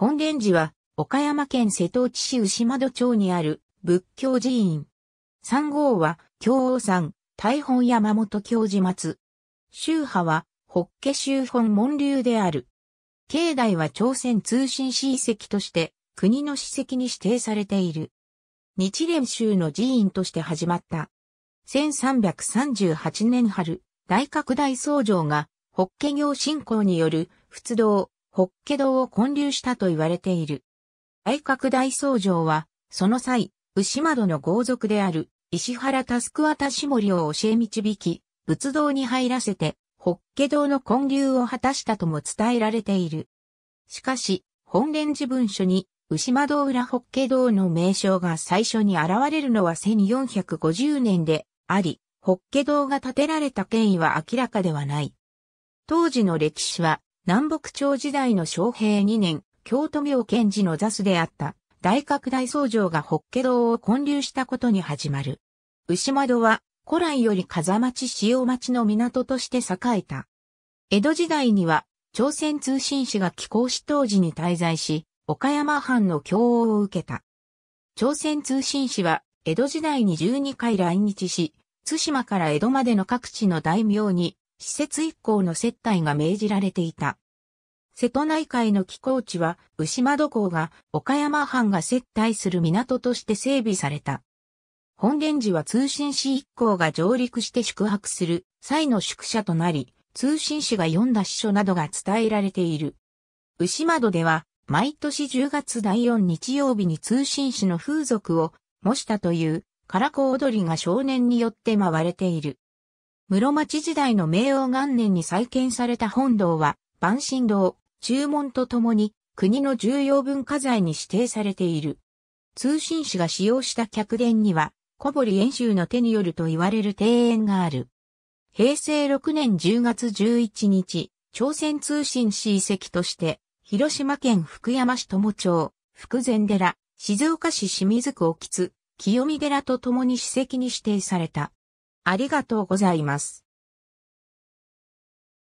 本蓮寺は、岡山県瀬戸内市牛窓町にある仏教寺院。三号は、京王山、大本山本教寺松。宗派は、法華宗本門流である。境内は朝鮮通信史遺跡として、国の史跡に指定されている。日蓮宗の寺院として始まった。1338年春、大拡大僧正が、法華行信仰による、仏道、法華堂を建立したと言われている。愛覚大僧正は、その際、牛窓の豪族である石原タスクワタシモリを教え導き、仏道に入らせて、法華堂の建立を果たしたとも伝えられている。しかし、本連寺文書に、牛窓裏法華堂の名称が最初に現れるのは1450年であり、法華堂が建てられた経緯は明らかではない。当時の歴史は、南北朝時代の昌平2年、京都明賢治の座主であった、大拡大僧正が北家堂を建立したことに始まる。牛窓は、古来より風町潮町の港として栄えた。江戸時代には、朝鮮通信使が寄港し当時に滞在し、岡山藩の教応を受けた。朝鮮通信使は、江戸時代に12回来日し、津島から江戸までの各地の大名に施設一行の接待が命じられていた。瀬戸内海の寄港地は、牛窓港が岡山藩が接待する港として整備された。本源寺は通信士一行が上陸して宿泊する際の宿舎となり、通信士が読んだ詩書などが伝えられている。牛窓では、毎年10月第4日曜日に通信士の風俗を模したという、唐子踊りが少年によって回れている。室町時代の明王元年に再建された本堂は、万神堂、中門とともに、国の重要文化財に指定されている。通信使が使用した客殿には、小堀遠州の手によると言われる庭園がある。平成6年10月11日、朝鮮通信士遺跡として、広島県福山市友町、福前寺、静岡市清水区沖津、清見寺と共に史跡に指定された。ありがとうございます。